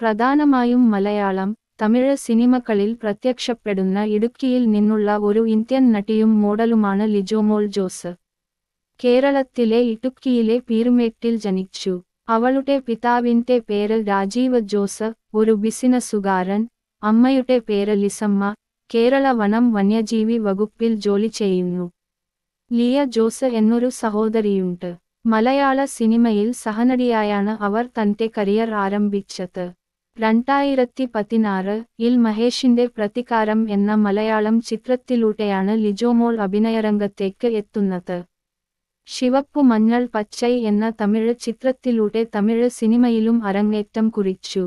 പ്രധാനമായും മലയാളം തമിഴ് സിനിമകളിൽ പ്രത്യക്ഷപ്പെടുന്ന ഇടുക്കിയിൽ നിന്നുള്ള ഒരു ഇന്ത്യൻ നടിയും മോഡലുമാണ് ലിജോമോൾ ജോസ് കേരളത്തിലെ ഇടുക്കിയിലെ പീരുമേട്ടിൽ ജനിച്ചു അവളുടെ പിതാവിന്റെ പേര് രാജീവ് ജോസ് ഒരു ബിസിനസ്സുകാരൻ അമ്മയുടെ പേര് ലിസമ്മ കേരള വനം വന്യജീവി വകുപ്പിൽ ജോലി ചെയ്യുന്നു ലിയ ജോസ് എന്നൊരു സഹോദരിയുണ്ട് മലയാള സിനിമയിൽ സഹനടിയായാണ് അവർ തന്റെ കരിയർ ആരംഭിച്ചത് രണ്ടായിരത്തി പതിനാറ് ഇൽ മഹേഷിന്റെ പ്രതികാരം എന്ന മലയാളം ചിത്രത്തിലൂടെയാണ് ലിജോമോൾ അഭിനയരംഗത്തേക്ക് എത്തുന്നത് ശിവപ്പു മഞ്ഞൾ പച്ചൈ എന്ന തമിഴ് ചിത്രത്തിലൂടെ തമിഴ് സിനിമയിലും അരങ്ങേറ്റം കുറിച്ചു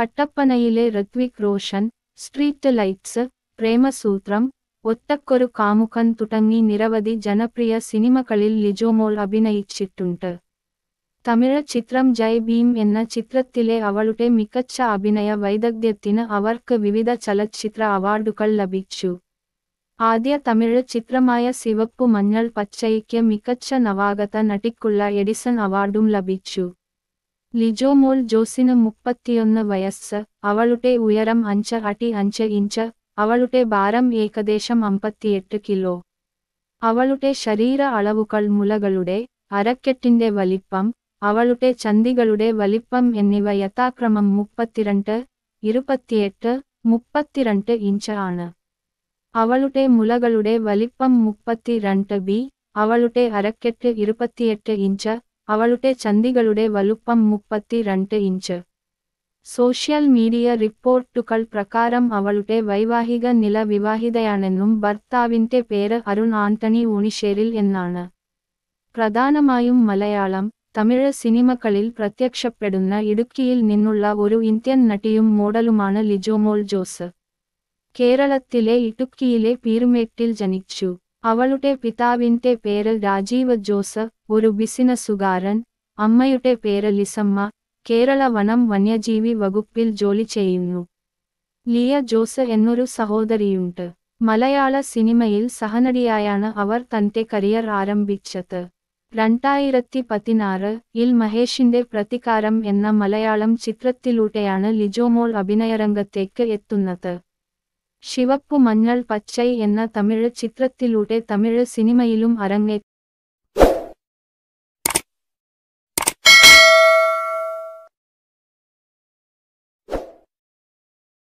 കട്ടപ്പനയിലെ ഋത്വിക് റോഷൻ സ്ട്രീറ്റ് ലൈറ്റ്സ് പ്രേമസൂത്രം ഒറ്റക്കൊരു കാമുകൻ തുടങ്ങി നിരവധി ജനപ്രിയ സിനിമകളിൽ ലിജോമോൾ അഭിനയിച്ചിട്ടുണ്ട് തമിഴ് ചിത്രം ജയ് ഭീം എന്ന ചിത്രത്തിലെ അവളുടെ മികച്ച അഭിനയ വൈദഗ്ധ്യത്തിന് അവർക്ക് വിവിധ ചലച്ചിത്ര അവാർഡുകൾ ലഭിച്ചു ആദ്യ തമിഴ് ചിത്രമായ സിവപ്പു മഞ്ഞൾ പച്ചയ്ക്ക് മികച്ച നവാഗത നടിക്കുള്ള എഡിസൺ അവാർഡും ലഭിച്ചു ലിജോമോൾ ജോസിന് മുപ്പത്തിയൊന്ന് വയസ്സ് അവളുടെ ഉയരം അഞ്ച് അടി അഞ്ച് ഇഞ്ച് അവളുടെ ഭാരം ഏകദേശം അമ്പത്തിയെട്ട് കിലോ അവളുടെ ശരീര അളവുകൾ മുലകളുടെ അരക്കെട്ടിന്റെ വലിപ്പം അവളുടെ ചന്തികളുടെ വലിപ്പം എന്നിവ യഥാക്രമം മുപ്പത്തിരണ്ട് ഇരുപത്തിയെട്ട് മുപ്പത്തിരണ്ട് ഇഞ്ച് ആണ് അവളുടെ മുലകളുടെ വലിപ്പം മുപ്പത്തിരണ്ട് ബി അവളുടെ അരക്കെട്ട് ഇരുപത്തിയെട്ട് ഇഞ്ച് അവളുടെ ചന്തികളുടെ വലുപ്പം മുപ്പത്തിരണ്ട് ഇഞ്ച് സോഷ്യൽ മീഡിയ റിപ്പോർട്ടുകൾ പ്രകാരം അവളുടെ വൈവാഹിക നില വിവാഹിതയാണെന്നും ഭർത്താവിന്റെ പേര് അരുൺ ആന്റണി ഊണിശ്ശേരിൽ എന്നാണ് പ്രധാനമായും മലയാളം തമിഴ് സിനിമകളിൽ പ്രത്യക്ഷപ്പെടുന്ന ഇടുക്കിയിൽ നിന്നുള്ള ഒരു ഇന്ത്യൻ നടിയും മോഡലുമാണ് ലിജോമോൾ ജോസ് കേരളത്തിലെ ഇടുക്കിയിലെ പീരുമേട്ടിൽ ജനിച്ചു അവളുടെ പിതാവിന്റെ പേര് രാജീവ് ജോസ് ഒരു ബിസിനസ്സുകാരൻ അമ്മയുടെ പേര് ലിസമ്മ കേരള വനം വന്യജീവി വകുപ്പിൽ ജോലി ചെയ്യുന്നു ലിയ ജോസ് എന്നൊരു സഹോദരിയുണ്ട് മലയാള സിനിമയിൽ സഹനടിയായാണ് അവർ തന്റെ കരിയർ ആരംഭിച്ചത് രണ്ടായിരത്തി പതിനാറ് ഇൽ മഹേഷിന്റെ പ്രതികാരം എന്ന മലയാളം ചിത്രത്തിലൂടെയാണ് ലിജോമോൾ അഭിനയരംഗത്തേക്ക് എത്തുന്നത് ശിവപ്പു മഞ്ഞൾ പച്ചൈ എന്ന തമിഴ് ചിത്രത്തിലൂടെ തമിഴ് സിനിമയിലും അരങ്ങേ